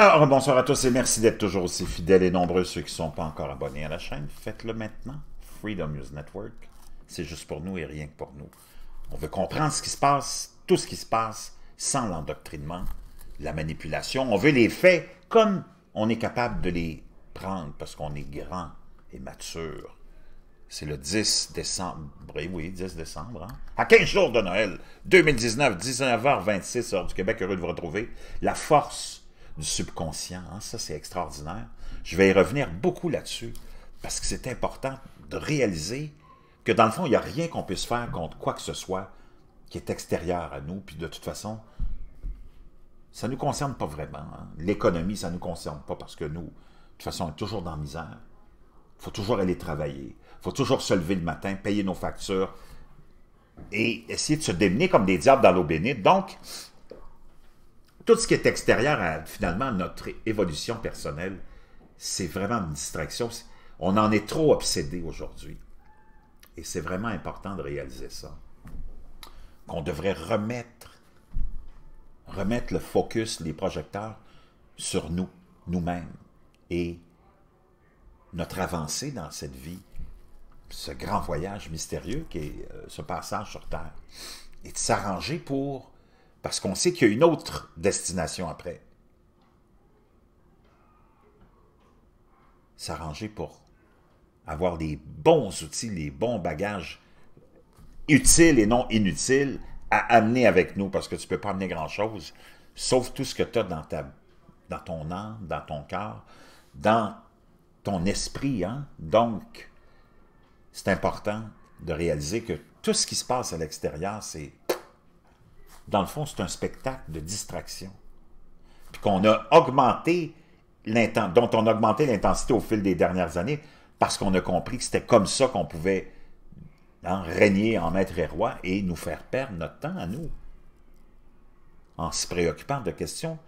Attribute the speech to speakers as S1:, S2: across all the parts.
S1: Alors, bonsoir à tous et merci d'être toujours aussi fidèles et nombreux. Ceux qui ne sont pas encore abonnés à la chaîne, faites-le maintenant. Freedom News Network, c'est juste pour nous et rien que pour nous. On veut comprendre ce qui se passe, tout ce qui se passe, sans l'endoctrinement, la manipulation. On veut les faits comme on est capable de les prendre parce qu'on est grand et mature. C'est le 10 décembre, eh oui, 10 décembre, hein? à 15 jours de Noël 2019, 19h26, heure du Québec, heureux de vous retrouver. La force du subconscient. Hein, ça, c'est extraordinaire. Je vais y revenir beaucoup là-dessus, parce que c'est important de réaliser que dans le fond, il n'y a rien qu'on puisse faire contre quoi que ce soit qui est extérieur à nous, puis de toute façon, ça ne nous concerne pas vraiment. Hein. L'économie, ça ne nous concerne pas parce que nous, de toute façon, on est toujours dans la misère. Il faut toujours aller travailler. Il faut toujours se lever le matin, payer nos factures et essayer de se démener comme des diables dans l'eau bénite. Donc, tout ce qui est extérieur à finalement notre évolution personnelle, c'est vraiment une distraction. On en est trop obsédé aujourd'hui. Et c'est vraiment important de réaliser ça. Qu'on devrait remettre, remettre le focus, les projecteurs sur nous, nous-mêmes. Et notre avancée dans cette vie, ce grand voyage mystérieux qui est euh, ce passage sur Terre, et de s'arranger pour parce qu'on sait qu'il y a une autre destination après. S'arranger pour avoir les bons outils, les bons bagages utiles et non inutiles à amener avec nous, parce que tu ne peux pas amener grand-chose, sauf tout ce que tu as dans, ta, dans ton âme, dans ton corps, dans ton esprit. Hein. Donc, c'est important de réaliser que tout ce qui se passe à l'extérieur, c'est dans le fond, c'est un spectacle de distraction. Puis qu'on a augmenté dont on a augmenté l'intensité au fil des dernières années parce qu'on a compris que c'était comme ça qu'on pouvait en hein, régner en maître et roi et nous faire perdre notre temps à nous en se préoccupant de questions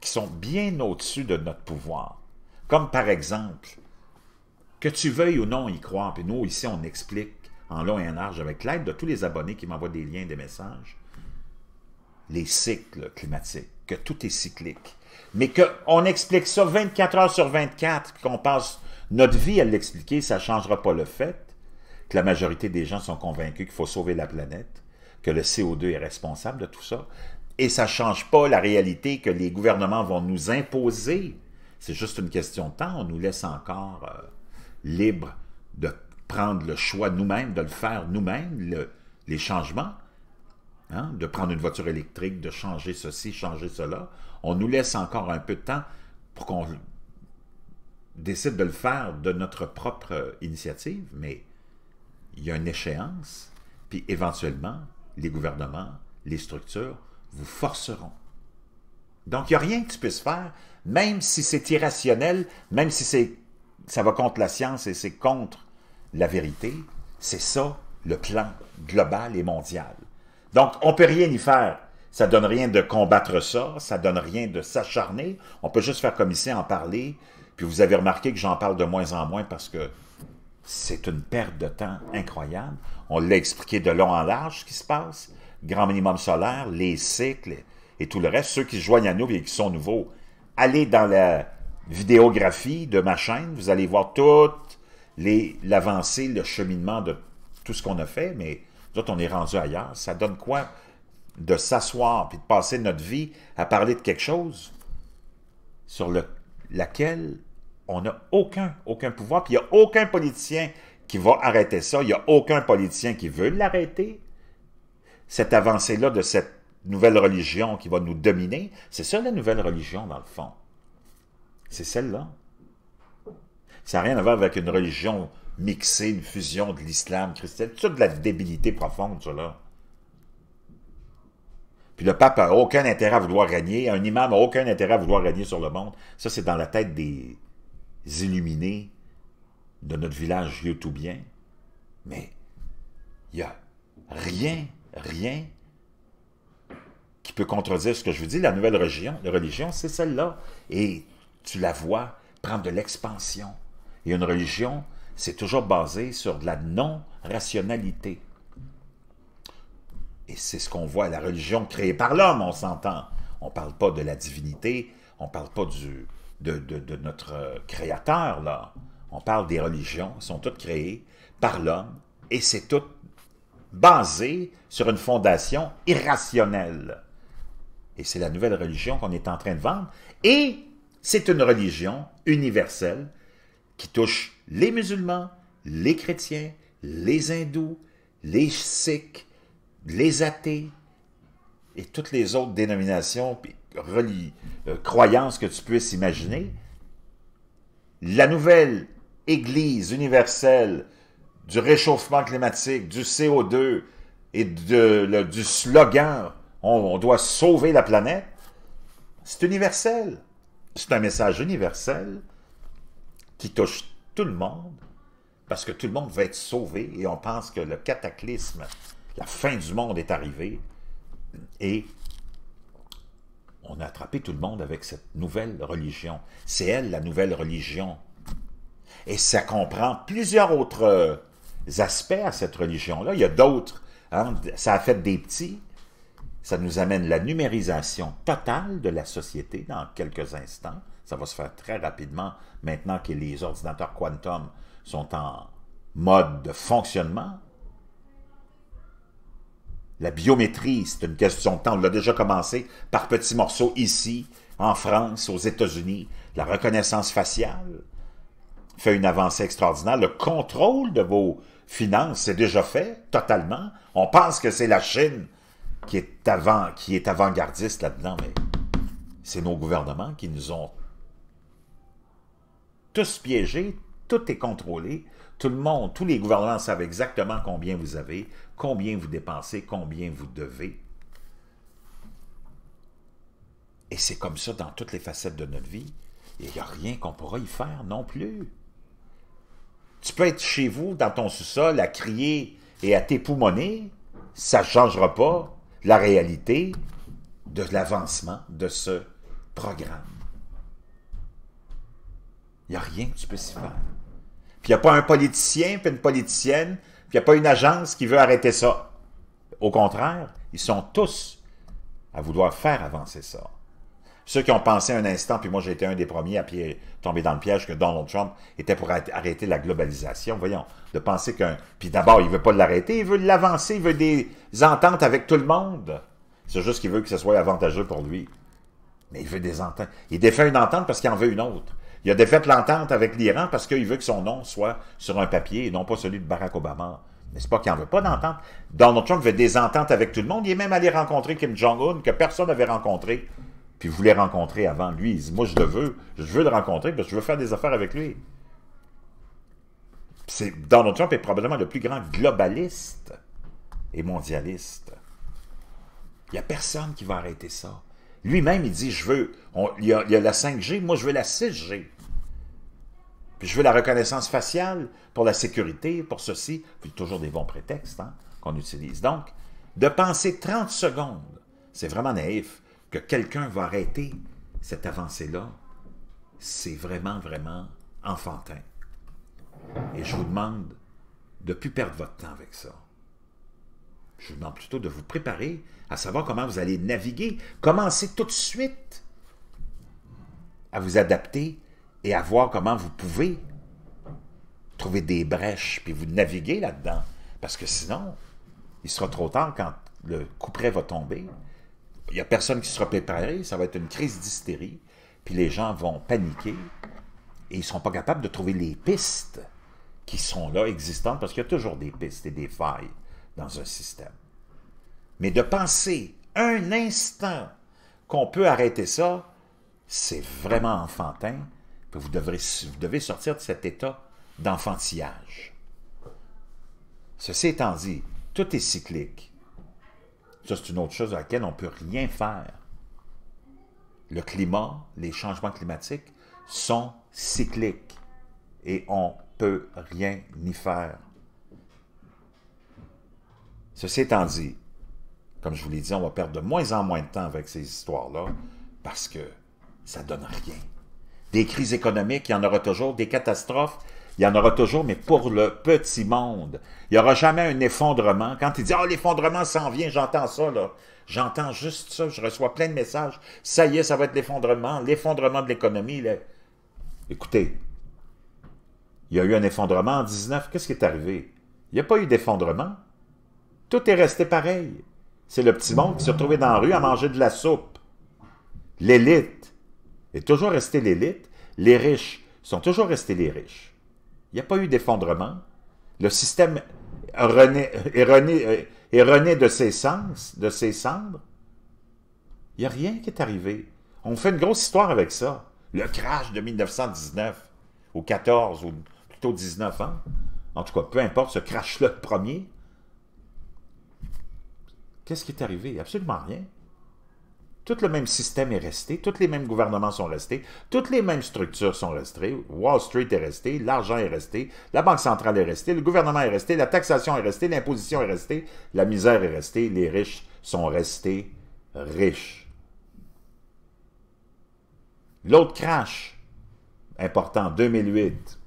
S1: qui sont bien au-dessus de notre pouvoir. Comme par exemple, que tu veuilles ou non y croire, puis nous ici on explique en long et en large avec l'aide de tous les abonnés qui m'envoient des liens, des messages, les cycles climatiques, que tout est cyclique. Mais qu'on explique ça 24 heures sur 24, qu'on passe notre vie à l'expliquer, ça ne changera pas le fait que la majorité des gens sont convaincus qu'il faut sauver la planète, que le CO2 est responsable de tout ça, et ça ne change pas la réalité que les gouvernements vont nous imposer. C'est juste une question de temps, on nous laisse encore euh, libre de prendre le choix nous-mêmes, de le faire nous-mêmes, les changements, Hein, de prendre une voiture électrique, de changer ceci, changer cela. On nous laisse encore un peu de temps pour qu'on décide de le faire de notre propre euh, initiative, mais il y a une échéance, puis éventuellement, les gouvernements, les structures vous forceront. Donc, il n'y a rien que tu puisses faire, même si c'est irrationnel, même si ça va contre la science et c'est contre la vérité, c'est ça le plan global et mondial. Donc, on peut rien y faire. Ça donne rien de combattre ça, ça donne rien de s'acharner. On peut juste faire comme ici, en parler. Puis vous avez remarqué que j'en parle de moins en moins parce que c'est une perte de temps incroyable. On l'a expliqué de long en large ce qui se passe. Grand minimum solaire, les cycles et tout le reste. Ceux qui se joignent à nous et qui sont nouveaux, allez dans la vidéographie de ma chaîne. Vous allez voir toute l'avancée, le cheminement de tout ce qu'on a fait, mais nous on est rendu ailleurs. Ça donne quoi de s'asseoir puis de passer notre vie à parler de quelque chose sur le, laquelle on n'a aucun, aucun pouvoir, puis il n'y a aucun politicien qui va arrêter ça, il n'y a aucun politicien qui veut l'arrêter. Cette avancée-là de cette nouvelle religion qui va nous dominer, c'est ça la nouvelle religion dans le fond. C'est celle-là. Ça n'a rien à voir avec une religion mixer une fusion de l'islam chrétien. C'est de la débilité profonde, ça, Puis le pape n'a aucun intérêt à vouloir régner, un imam n'a aucun intérêt à vouloir régner sur le monde. Ça, c'est dans la tête des illuminés de notre village tout bien, Mais il n'y a rien, rien qui peut contredire ce que je vous dis. La nouvelle religion, religion c'est celle-là. Et tu la vois prendre de l'expansion. Et une religion c'est toujours basé sur de la non-rationalité. Et c'est ce qu'on voit à la religion créée par l'homme, on s'entend. On ne parle pas de la divinité, on ne parle pas du, de, notre créateur, là. On parle des religions, elles sont toutes créées par l'homme, et c'est tout basé sur une fondation irrationnelle. Et c'est la nouvelle religion qu'on est en train de vendre, et c'est une religion universelle qui touche les musulmans, les chrétiens, les hindous, les sikhs, les athées et toutes les autres dénominations, et euh, croyances que tu puisses imaginer, la nouvelle Église universelle du réchauffement climatique, du CO2 et de, le, du slogan on, on doit sauver la planète, c'est universel. C'est un message universel qui touche tout le monde, parce que tout le monde va être sauvé, et on pense que le cataclysme, la fin du monde est arrivée, et on a attrapé tout le monde avec cette nouvelle religion. C'est elle, la nouvelle religion. Et ça comprend plusieurs autres euh, aspects à cette religion-là. Il y a d'autres. Hein, ça a fait des petits. Ça nous amène la numérisation totale de la société dans quelques instants. Ça va se faire très rapidement maintenant que les ordinateurs quantum sont en mode de fonctionnement. La biométrie, c'est une question de temps. On l'a déjà commencé par petits morceaux ici, en France, aux États-Unis. La reconnaissance faciale fait une avancée extraordinaire. Le contrôle de vos finances, c'est déjà fait, totalement. On pense que c'est la Chine qui est avant, qui est avant-gardiste là-dedans, mais c'est nos gouvernements qui nous ont tous piégés, tout est contrôlé, tout le monde, tous les gouvernants savent exactement combien vous avez, combien vous dépensez, combien vous devez. Et c'est comme ça dans toutes les facettes de notre vie. Il n'y a rien qu'on pourra y faire non plus. Tu peux être chez vous, dans ton sous-sol, à crier et à t'époumoner, ça ne changera pas la réalité de l'avancement de ce programme. Il n'y a rien que tu peux s'y faire. Puis il n'y a pas un politicien, puis une politicienne, puis il n'y a pas une agence qui veut arrêter ça. Au contraire, ils sont tous à vouloir faire avancer ça. Ceux qui ont pensé un instant, puis moi j'ai été un des premiers à tomber dans le piège que Donald Trump était pour arrêter la globalisation, voyons, de penser qu'un... Puis d'abord, il ne veut pas l'arrêter, il veut l'avancer, il veut des ententes avec tout le monde. C'est juste qu'il veut que ce soit avantageux pour lui. Mais il veut des ententes. Il défait une entente parce qu'il en veut une autre. Il a défait l'entente avec l'Iran parce qu'il veut que son nom soit sur un papier et non pas celui de Barack Obama. N'est-ce pas qu'il n'en veut pas d'entente. Donald Trump veut des ententes avec tout le monde. Il est même allé rencontrer Kim Jong-un que personne n'avait rencontré. Puis voulait rencontrer avant lui. Il dit, moi, je le veux. Je veux le rencontrer parce que je veux faire des affaires avec lui. Donald Trump est probablement le plus grand globaliste et mondialiste. Il n'y a personne qui va arrêter ça. Lui-même, il dit, je veux, il, y a, la 5G, moi je veux la 6G. Puis je veux la reconnaissance faciale pour la sécurité, pour ceci. Puis toujours des bons prétextes hein, qu'on utilise. Donc, de penser 30 secondes, c'est vraiment naïf, que quelqu'un va arrêter cette avancée-là, c'est vraiment, vraiment enfantin. Et je vous demande de ne plus perdre votre temps avec ça je vous demande plutôt de vous préparer à savoir comment vous allez naviguer. Commencez tout de suite à vous adapter et à voir comment vous pouvez trouver des brèches, puis vous naviguer là-dedans. Parce que sinon, il sera trop tard quand le couperet va tomber. Il n'y a personne qui sera préparé, ça va être une crise d'hystérie, puis les gens vont paniquer et ils ne seront pas capables de trouver les pistes qui sont là, existantes, parce qu'il y a toujours des pistes et des failles dans un système. Mais de penser un instant qu'on peut arrêter ça, c'est vraiment enfantin. Vous, vous devez sortir de cet état d'enfantillage. Ceci étant dit, tout est cyclique. Ça, c'est une autre chose à laquelle on ne peut rien faire. Le climat, les changements climatiques sont cycliques et on ne peut rien y faire. Ceci étant dit, comme je vous l'ai dit, on va perdre de moins en moins de temps avec ces histoires-là parce que ça ne donne rien. Des crises économiques, il y en aura toujours, des catastrophes, il y en aura toujours, mais pour le petit monde. Il n'y aura jamais un effondrement. Quand il dit Ah, l'effondrement s'en vient, j'entends ça, là. J'entends juste ça, je reçois plein de messages. Ça y est, ça va être l'effondrement, l'effondrement de l'économie. Écoutez, il y a eu un effondrement en 19. Qu'est-ce qui est arrivé? Il n'y a pas eu d'effondrement. Tout est resté pareil c'est le petit monde qui s'est retrouvé dans la rue à manger de la soupe. L'élite est toujours restée l'élite. Les riches sont toujours restés les riches. Il n'y a pas eu d'effondrement. Le système euh, est rené, de, ses sens, de ses cendres. Il n'y a rien qui est arrivé. On fait une grosse histoire avec ça. Le crash de 1919, ou 14, ou plutôt 19 ans. Hein. En tout cas, peu importe, ce crash-là premier, Qu'est-ce qui est arrivé? Absolument rien. Tout le même système est resté, tous les mêmes gouvernements sont restés, toutes les mêmes structures sont restées, Wall Street est resté, l'argent est resté, la Banque centrale est restée, le gouvernement est resté, la taxation est restée, l'imposition est restée, la misère est restée, les riches sont restés riches. L'autre crash, important, 2008.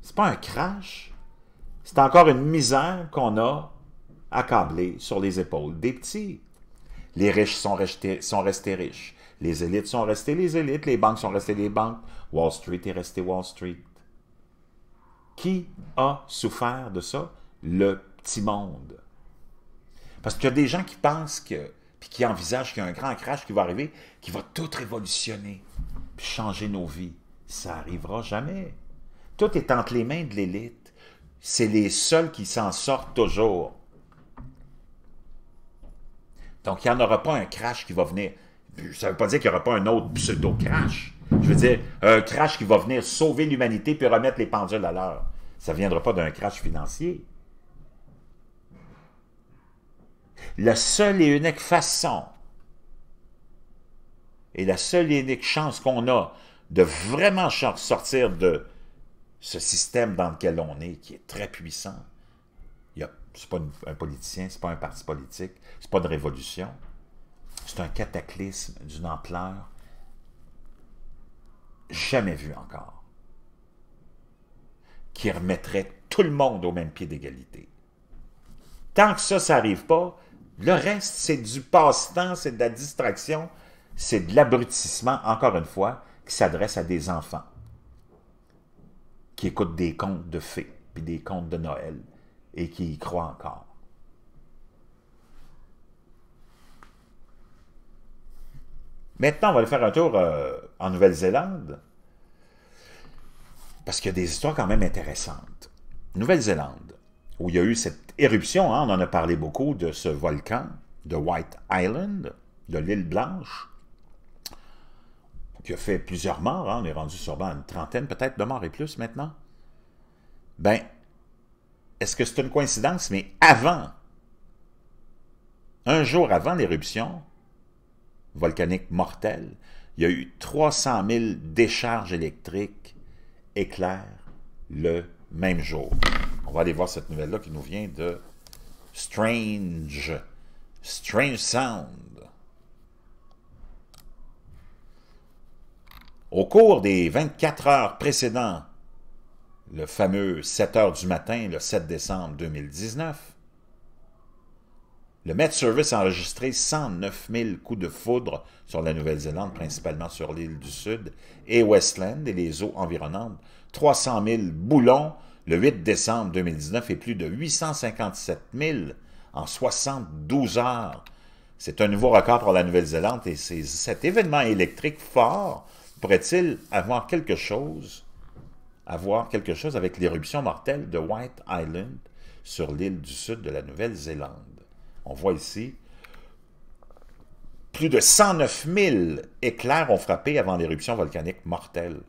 S1: C'est pas un crash, c'est encore une misère qu'on a accablés sur les épaules des petits. Les riches sont restés, riches. Les élites sont restées les élites. Les banques sont restées les banques. Wall Street est resté Wall Street. Qui a souffert de ça? Le petit monde. Parce qu'il y a des gens qui pensent que, qui envisagent qu'il y a un grand crash qui va arriver, qui va tout révolutionner, changer nos vies. Ça n'arrivera jamais. Tout est entre les mains de l'élite. C'est les seuls qui s'en sortent toujours. Donc, il n'y en aura pas un crash qui va venir. Ça ne veut pas dire qu'il n'y aura pas un autre pseudo-crash. Je veux dire, un crash qui va venir sauver l'humanité puis remettre les pendules à l'heure. Ça ne viendra pas d'un crash financier. La seule et unique façon et la seule et unique chance qu'on a de vraiment sortir de ce système dans lequel on est, qui est très puissant, c'est pas un politicien, c'est pas un parti politique, c'est pas de révolution. C'est un cataclysme d'une ampleur jamais vue encore, qui remettrait tout le monde au même pied d'égalité. Tant que ça, ça n'arrive pas, le reste, c'est du passe-temps, c'est de la distraction, c'est de l'abrutissement, encore une fois, qui s'adresse à des enfants qui écoutent des contes de fées, puis des contes de Noël, et qui y croient encore. Maintenant, on va aller faire un tour euh, en Nouvelle-Zélande, parce qu'il y a des histoires quand même intéressantes. Nouvelle-Zélande, où il y a eu cette éruption, hein, on en a parlé beaucoup, de ce volcan de White Island, de l'île Blanche, qui a fait plusieurs morts, hein, on est rendu sur à une trentaine peut-être de morts et plus maintenant. Ben, est-ce que c'est une coïncidence, mais avant, un jour avant l'éruption volcanique mortelle, il y a eu 300 000 décharges électriques éclairs le même jour. On va aller voir cette nouvelle-là qui nous vient de Strange, Strange Sound. Au cours des 24 heures précédentes le fameux 7 heures du matin, le 7 décembre 2019, le Met Service a enregistré 109 000 coups de foudre sur la Nouvelle-Zélande, principalement sur l'île du Sud et Westland et les eaux environnantes, 300 000 boulons le 8 décembre 2019 et plus de 857 000 en 72 heures. C'est un nouveau record pour la Nouvelle-Zélande et cet événement électrique fort pourrait-il avoir quelque chose avoir quelque chose avec l'éruption mortelle de White Island sur l'île du sud de la Nouvelle-Zélande. On voit ici plus de 109 000 éclairs ont frappé avant l'éruption volcanique mortelle.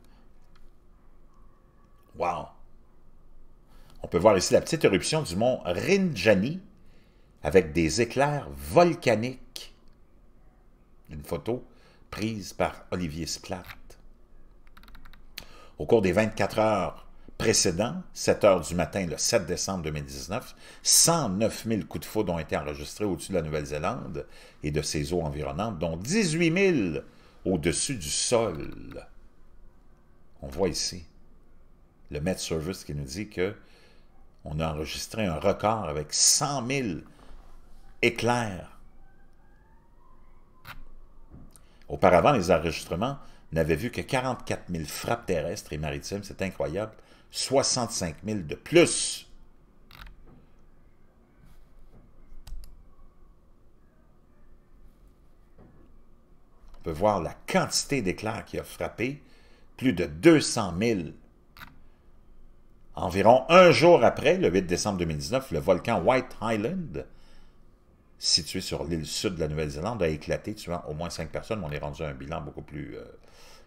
S1: Wow! On peut voir ici la petite éruption du mont Rinjani avec des éclairs volcaniques. Une photo prise par Olivier Splat au cours des 24 heures précédentes, 7 heures du matin, le 7 décembre 2019, 109 000 coups de foudre ont été enregistrés au-dessus de la Nouvelle-Zélande et de ses eaux environnantes, dont 18 000 au-dessus du sol. On voit ici le Met Service qui nous dit que on a enregistré un record avec 100 000 éclairs. Auparavant, les enregistrements n'avait vu que 44 000 frappes terrestres et maritimes. C'est incroyable. 65 000 de plus. On peut voir la quantité d'éclairs qui a frappé. Plus de 200 000. Environ un jour après, le 8 décembre 2019, le volcan White Island, situé sur l'île sud de la Nouvelle-Zélande, a éclaté, tuant au moins cinq personnes. On est rendu à un bilan beaucoup plus... Euh,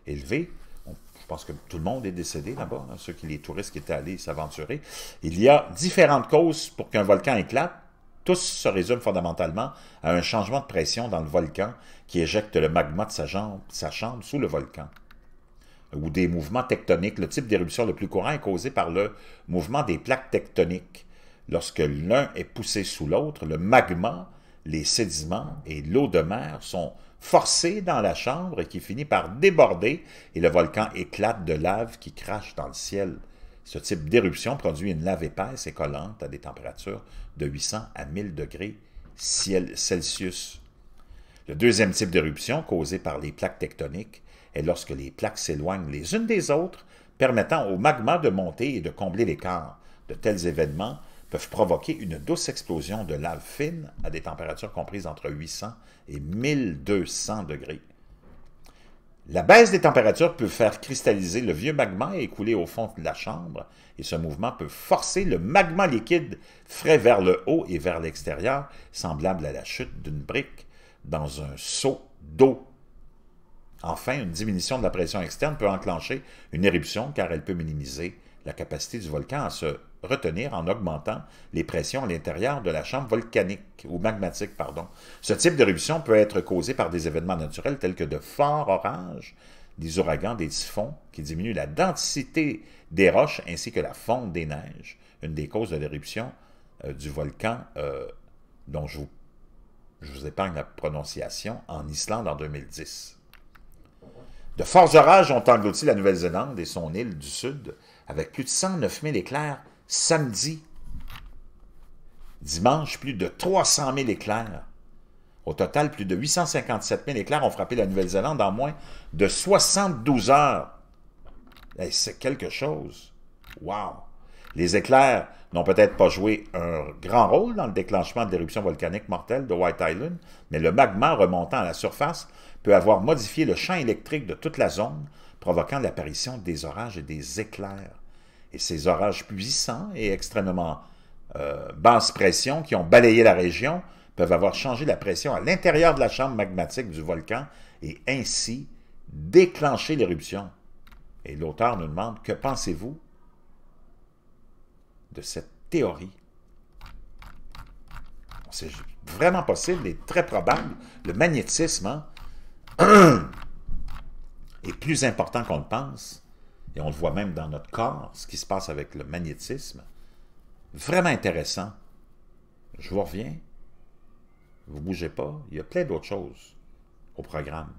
S1: élevé. je pense que tout le monde est décédé là-bas, ceux qui, les touristes qui étaient allés s'aventurer. Il y a différentes causes pour qu'un volcan éclate. Tous se résument fondamentalement à un changement de pression dans le volcan qui éjecte le magma de sa, sa chambre sous le volcan ou des mouvements tectoniques. Le type d'éruption le plus courant est causé par le mouvement des plaques tectoniques. Lorsque l'un est poussé sous l'autre, le magma, les sédiments et l'eau de mer sont forcé dans la chambre qui finit par déborder et le volcan éclate de lave qui crache dans le ciel. Ce type d'éruption produit une lave épaisse et collante à des températures de 800 à 1000 degrés Celsius. Le deuxième type d'éruption, causé par les plaques tectoniques, est lorsque les plaques s'éloignent les unes des autres, permettant au magma de monter et de combler l'écart. De tels événements peuvent provoquer une douce explosion de lave fine à des températures comprises entre 800 et 1200 degrés. La baisse des températures peut faire cristalliser le vieux magma et couler au fond de la chambre, et ce mouvement peut forcer le magma liquide frais vers le haut et vers l'extérieur, semblable à la chute d'une brique dans un seau d'eau. Enfin, une diminution de la pression externe peut enclencher une éruption car elle peut minimiser la capacité du volcan à se retenir en augmentant les pressions à l'intérieur de la chambre volcanique ou magmatique. Pardon. Ce type d'éruption peut être causé par des événements naturels tels que de forts orages, des ouragans, des typhons, qui diminuent la densité des roches ainsi que la fonte des neiges. Une des causes de l'éruption euh, du volcan euh, dont je vous, je vous épargne la prononciation en Islande en 2010. De forts orages ont englouti la Nouvelle-Zélande et son île du Sud avec plus de 109 000 éclairs Samedi, dimanche, plus de 300 000 éclairs. Au total, plus de 857 000 éclairs ont frappé la Nouvelle-Zélande en moins de 72 heures. C'est quelque chose. Wow! Les éclairs n'ont peut-être pas joué un grand rôle dans le déclenchement de l'éruption volcanique mortelle de White Island, mais le magma remontant à la surface peut avoir modifié le champ électrique de toute la zone, provoquant l'apparition des orages et des éclairs et ces orages puissants et extrêmement euh, basse pression qui ont balayé la région peuvent avoir changé la pression à l'intérieur de la chambre magmatique du volcan et ainsi déclencher l'éruption. Et l'auteur nous demande, que pensez-vous de cette théorie? C'est vraiment possible et très probable. Le magnétisme hein, est plus important qu'on le pense et on le voit même dans notre corps, ce qui se passe avec le magnétisme. Vraiment intéressant. Je vous reviens. Vous bougez pas. Il y a plein d'autres choses au programme.